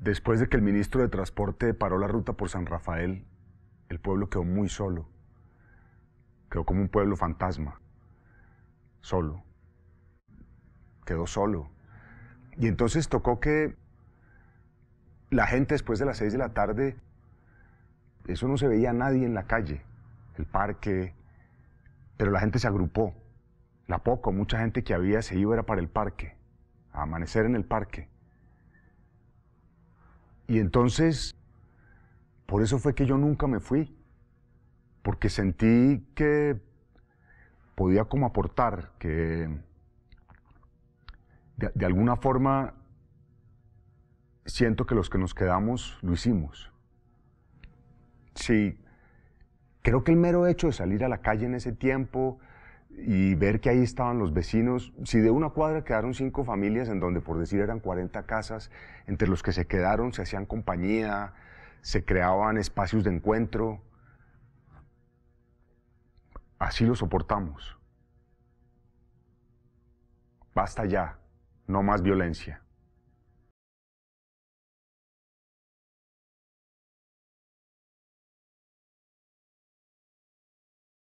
Después de que el ministro de Transporte paró la ruta por San Rafael, el pueblo quedó muy solo. Quedó como un pueblo fantasma. Solo. Quedó solo. Y entonces tocó que la gente después de las seis de la tarde, eso no se veía nadie en la calle, el parque, pero la gente se agrupó. La poco, mucha gente que había se iba era para el parque, a amanecer en el parque. Y entonces, por eso fue que yo nunca me fui, porque sentí que podía como aportar, que de, de alguna forma siento que los que nos quedamos lo hicimos. Sí, creo que el mero hecho de salir a la calle en ese tiempo, y ver que ahí estaban los vecinos. Si de una cuadra quedaron cinco familias, en donde por decir eran 40 casas, entre los que se quedaron se hacían compañía, se creaban espacios de encuentro. Así lo soportamos. Basta ya, no más violencia.